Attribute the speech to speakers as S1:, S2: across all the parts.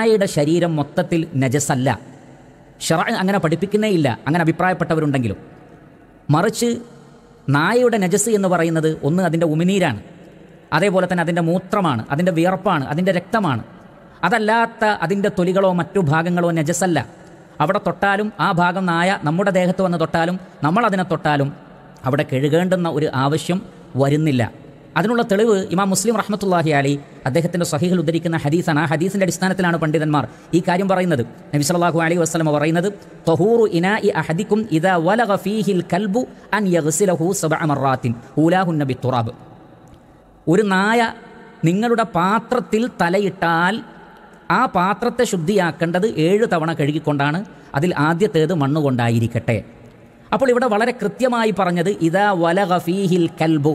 S1: നായയുടെ ശരീരം മൊത്തത്തിൽ നജസല്ല ഷറ അങ്ങനെ പഠിപ്പിക്കുന്നേ ഇല്ല അങ്ങനെ അഭിപ്രായപ്പെട്ടവരുണ്ടെങ്കിലും മറിച്ച് നായയുടെ നജസ് എന്ന് പറയുന്നത് ഒന്ന് അതിൻ്റെ ഉമിനീരാണ് അതേപോലെ തന്നെ അതിൻ്റെ മൂത്രമാണ് അതിൻ്റെ വിയർപ്പാണ് അതിൻ്റെ രക്തമാണ് അതല്ലാത്ത അതിൻ്റെ തൊലികളോ മറ്റു ഭാഗങ്ങളോ നജസല്ല അവിടെ തൊട്ടാലും ആ ഭാഗം നായ നമ്മുടെ ദേഹത്ത് വന്ന് തൊട്ടാലും നമ്മൾ അതിനെ തൊട്ടാലും അവിടെ കഴുകേണ്ടുന്ന ഒരു ആവശ്യം വരുന്നില്ല അതിനുള്ള തെളിവ് ഇമാം മുസ്ലിം റഹ്മത്തുള്ളാഹി അലി അദ്ദേഹത്തിൻ്റെ സഹീഹൽ ഉദ്ധരിക്കുന്ന ഹദീസാണ് ആ ഹദീസിൻ്റെ അടിസ്ഥാനത്തിലാണ് പണ്ഡിതന്മാർ ഈ കാര്യം പറയുന്നത് നബി സല്ലാഹു അലി വസ്ലമ പറയുന്നത് തഹൂറു ഇന ഇ അഹദിക്കും വലഗ ഫീഹിൽ കൽബു അൻ യഗ്സിലഹു സബഅമറാത്തിൻ ഊലാഹുന്നബി തുറാബ് ഒരു നായ നിങ്ങളുടെ പാത്രത്തിൽ തലയിട്ടാൽ ആ പാത്രത്തെ ശുദ്ധിയാക്കേണ്ടത് ഏഴ് തവണ കഴുകിക്കൊണ്ടാണ് അതിൽ ആദ്യത്തേത് മണ്ണുകൊണ്ടായിരിക്കട്ടെ അപ്പോൾ ഇവിടെ വളരെ കൃത്യമായി പറഞ്ഞത് ഇതാ ഫീഹിൽ കൽബു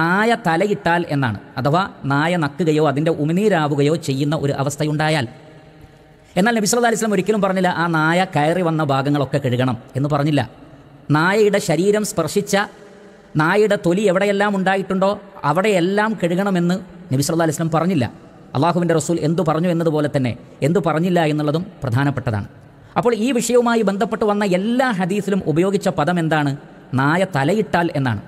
S1: നായ തലയിട്ടാൽ എന്നാണ് അഥവാ നായ നക്കുകയോ അതിൻ്റെ ഉമിനീരാവുകയോ ചെയ്യുന്ന ഒരു അവസ്ഥയുണ്ടായാൽ എന്നാൽ നബി സല്ലല്ലാഹു അലൈഹി വസല്ലം ഒരിക്കലും പറഞ്ഞില്ല ആ നായ കയറി വന്ന ഭാഗങ്ങളൊക്കെ കഴുകണം എന്ന് പറഞ്ഞില്ല നായയുടെ ശരീരം സ്പർശിച്ച നായയുടെ തൊലി എവിടെയെല്ലാം ഉണ്ടായിട്ടുണ്ടോ അവിടെയെല്ലാം കഴുകണമെന്ന് നബി സല്ലല്ലാഹു അലൈഹി വസല്ലം പറഞ്ഞില്ല അള്ളാഹുവിൻ്റെ റസൂൽ എന്തു പറഞ്ഞു എന്നതുപോലെ തന്നെ എന്തു പറഞ്ഞില്ല എന്നുള്ളതും പ്രധാനപ്പെട്ടതാണ് അപ്പോൾ ഈ വിഷയവുമായി ബന്ധപ്പെട്ട് വന്ന എല്ലാ ഹദീസിലും ഉപയോഗിച്ച പദം എന്താണ് നായ തലയിട്ടാൽ എന്നാണ്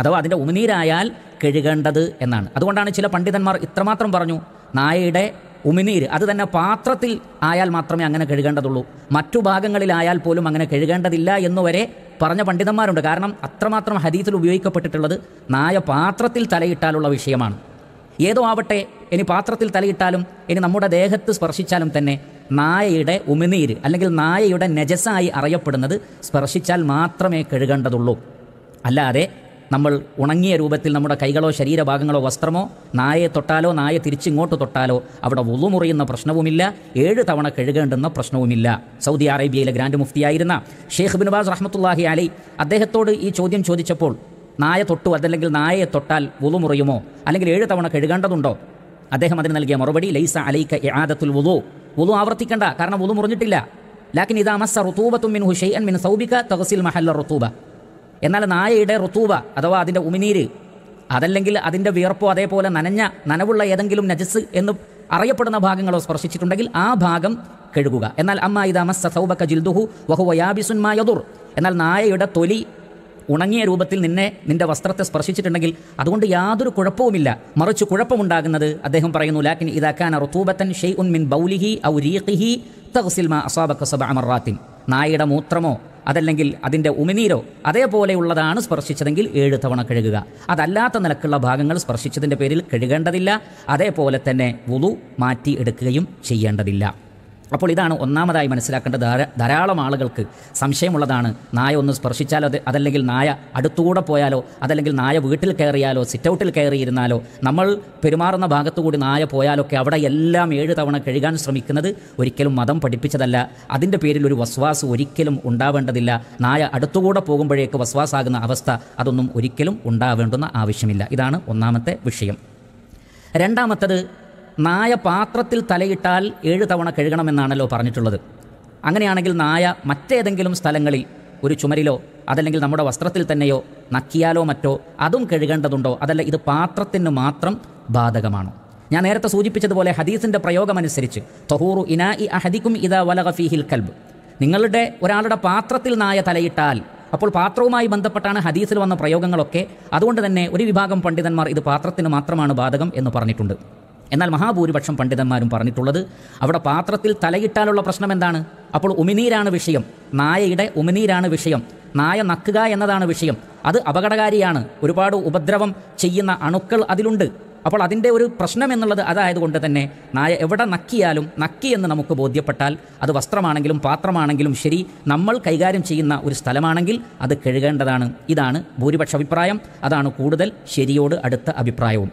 S1: അഥവാ അതിൻ്റെ ഉമിനീരായാൽ കഴുകേണ്ടത് എന്നാണ് അതുകൊണ്ടാണ് ചില പണ്ഡിതന്മാർ ഇത്രമാത്രം പറഞ്ഞു നായയുടെ ഉമിനീര് അത് തന്നെ പാത്രത്തിൽ ആയാൽ മാത്രമേ അങ്ങനെ കഴുകേണ്ടതുള്ളൂ മറ്റു ഭാഗങ്ങളിലായാൽ പോലും അങ്ങനെ കഴുകേണ്ടതില്ല എന്ന് വരെ പറഞ്ഞ പണ്ഡിതന്മാരുണ്ട് കാരണം അത്രമാത്രം ഹരീത്തിൽ ഉപയോഗിക്കപ്പെട്ടിട്ടുള്ളത് നായ പാത്രത്തിൽ തലയിട്ടാലുള്ള വിഷയമാണ് ഏതോ ആവട്ടെ ഇനി പാത്രത്തിൽ തലയിട്ടാലും ഇനി നമ്മുടെ ദേഹത്ത് സ്പർശിച്ചാലും തന്നെ നായയുടെ ഉമിനീര് അല്ലെങ്കിൽ നായയുടെ നജസായി അറിയപ്പെടുന്നത് സ്പർശിച്ചാൽ മാത്രമേ കഴുകേണ്ടതുള്ളൂ അല്ലാതെ നമ്മൾ ഉണങ്ങിയ രൂപത്തിൽ നമ്മുടെ കൈകളോ ശരീരഭാഗങ്ങളോ വസ്ത്രമോ നായെ തൊട്ടാലോ നായ തിരിച്ചിങ്ങോട്ട് തൊട്ടാലോ അവിടെ വുളു മുറിയുന്ന പ്രശ്നവുമില്ല ഏഴ് തവണ കഴുകേണ്ടുന്ന പ്രശ്നവുമില്ല സൗദി അറേബ്യയിലെ ഗ്രാൻഡ് മുഫ്തിയായിരുന്ന ഷെയ്ഖ് ബിൻബാസ് റഹ്മത്തുല്ലാഹി അലി അദ്ദേഹത്തോട് ഈ ചോദ്യം ചോദിച്ചപ്പോൾ നായ തൊട്ടു അതല്ലെങ്കിൽ നായയെ തൊട്ടാൽ വുളു മുറിയുമോ അല്ലെങ്കിൽ ഏഴ് തവണ കഴുകേണ്ടതുണ്ടോ അദ്ദേഹം അതിന് നൽകിയ മറുപടി ലൈസ അലൈക്ക ആദത്തുൽ വുളു വുളു ആവർത്തിക്കണ്ട കാരണം വുളു മുറിഞ്ഞിട്ടില്ല ലാക്കിൻ ഇതാ മസ്സ റുത്തൂബത്തും മിൻ അൻ മിൻ സൗബിക തഹസിൽ മഹല്ല റുത്തൂബ എന്നാൽ നായയുടെ റുത്തൂബ അഥവാ അതിൻ്റെ ഉമിനീര് അതല്ലെങ്കിൽ അതിൻ്റെ വിയർപ്പോ അതേപോലെ നനഞ്ഞ നനവുള്ള ഏതെങ്കിലും നജസ് എന്ന് അറിയപ്പെടുന്ന ഭാഗങ്ങളോ സ്പർശിച്ചിട്ടുണ്ടെങ്കിൽ ആ ഭാഗം കഴുകുക എന്നാൽ അമ്മ ഇതാ മസ്സ സൗബക്ക ജിൽദുഹു വഹുവയാബിസുന്മാ യദുർ എന്നാൽ നായയുടെ തൊലി ഉണങ്ങിയ രൂപത്തിൽ നിന്നെ നിന്റെ വസ്ത്രത്തെ സ്പർശിച്ചിട്ടുണ്ടെങ്കിൽ അതുകൊണ്ട് യാതൊരു കുഴപ്പവുമില്ല മറിച്ച് കുഴപ്പമുണ്ടാകുന്നത് അദ്ദേഹം പറയുന്നു ലാക്കിൻ ഇതാക്കാൻ റുത്തൂബത്തൻ ഷെയ് ഉൻ മിൻ ബൗലിഹി ഔ റീഖിഹി തഹസിൽമ അസാബക്ക സബ അമറാത്തിൻ നായയുടെ മൂത്രമോ അതല്ലെങ്കിൽ അതിൻ്റെ ഉമിനീരോ അതേപോലെയുള്ളതാണ് സ്പർശിച്ചതെങ്കിൽ ഏഴ് തവണ കഴുകുക അതല്ലാത്ത നിലക്കുള്ള ഭാഗങ്ങൾ സ്പർശിച്ചതിൻ്റെ പേരിൽ കഴുകേണ്ടതില്ല അതേപോലെ തന്നെ വുളു മാറ്റി എടുക്കുകയും ചെയ്യേണ്ടതില്ല അപ്പോൾ ഇതാണ് ഒന്നാമതായി മനസ്സിലാക്കേണ്ട ധാര ധാരാളം ആളുകൾക്ക് സംശയമുള്ളതാണ് നായ ഒന്ന് സ്പർശിച്ചാലോ അതല്ലെങ്കിൽ നായ അടുത്തുകൂടെ പോയാലോ അതല്ലെങ്കിൽ നായ വീട്ടിൽ കയറിയാലോ സിറ്റൗട്ടിൽ കയറിയിരുന്നാലോ നമ്മൾ പെരുമാറുന്ന ഭാഗത്തുകൂടി നായ പോയാലൊക്കെ അവിടെ എല്ലാം ഏഴ് തവണ കഴുകാൻ ശ്രമിക്കുന്നത് ഒരിക്കലും മതം പഠിപ്പിച്ചതല്ല അതിൻ്റെ പേരിൽ ഒരു വസ്വാസ് ഒരിക്കലും ഉണ്ടാവേണ്ടതില്ല നായ അടുത്തുകൂടെ പോകുമ്പോഴേക്ക് വസ്വാസാകുന്ന അവസ്ഥ അതൊന്നും ഒരിക്കലും ഉണ്ടാവേണ്ടുന്ന ആവശ്യമില്ല ഇതാണ് ഒന്നാമത്തെ വിഷയം രണ്ടാമത്തത് നായ പാത്രത്തിൽ തലയിട്ടാൽ ഏഴ് തവണ കഴുകണമെന്നാണല്ലോ പറഞ്ഞിട്ടുള്ളത് അങ്ങനെയാണെങ്കിൽ നായ മറ്റേതെങ്കിലും സ്ഥലങ്ങളിൽ ഒരു ചുമരിലോ അതല്ലെങ്കിൽ നമ്മുടെ വസ്ത്രത്തിൽ തന്നെയോ നക്കിയാലോ മറ്റോ അതും കഴുകേണ്ടതുണ്ടോ അതല്ല ഇത് പാത്രത്തിന് മാത്രം ബാധകമാണോ ഞാൻ നേരത്തെ സൂചിപ്പിച്ചതുപോലെ ഹദീസിൻ്റെ പ്രയോഗമനുസരിച്ച് തൊഹൂറു ഇനാ ഇ അഹദിക്കും ഇതാ വലക ഫീഹിൽ കൽബ് നിങ്ങളുടെ ഒരാളുടെ പാത്രത്തിൽ നായ തലയിട്ടാൽ അപ്പോൾ പാത്രവുമായി ബന്ധപ്പെട്ടാണ് ഹദീസിൽ വന്ന പ്രയോഗങ്ങളൊക്കെ അതുകൊണ്ട് തന്നെ ഒരു വിഭാഗം പണ്ഡിതന്മാർ ഇത് പാത്രത്തിന് മാത്രമാണ് ബാധകം എന്ന് പറഞ്ഞിട്ടുണ്ട് എന്നാൽ മഹാഭൂരിപക്ഷം പണ്ഡിതന്മാരും പറഞ്ഞിട്ടുള്ളത് അവിടെ പാത്രത്തിൽ തലയിട്ടാലുള്ള പ്രശ്നം എന്താണ് അപ്പോൾ ഉമിനീരാണ് വിഷയം നായയുടെ ഉമിനീരാണ് വിഷയം നായ നക്കുക എന്നതാണ് വിഷയം അത് അപകടകാരിയാണ് ഒരുപാട് ഉപദ്രവം ചെയ്യുന്ന അണുക്കൾ അതിലുണ്ട് അപ്പോൾ അതിൻ്റെ ഒരു പ്രശ്നം എന്നുള്ളത് അതായതുകൊണ്ട് തന്നെ നായ എവിടെ നക്കിയാലും നക്കി എന്ന് നമുക്ക് ബോധ്യപ്പെട്ടാൽ അത് വസ്ത്രമാണെങ്കിലും പാത്രമാണെങ്കിലും ശരി നമ്മൾ കൈകാര്യം ചെയ്യുന്ന ഒരു സ്ഥലമാണെങ്കിൽ അത് കഴുകേണ്ടതാണ് ഇതാണ് ഭൂരിപക്ഷ അഭിപ്രായം അതാണ് കൂടുതൽ ശരിയോട് അടുത്ത അഭിപ്രായവും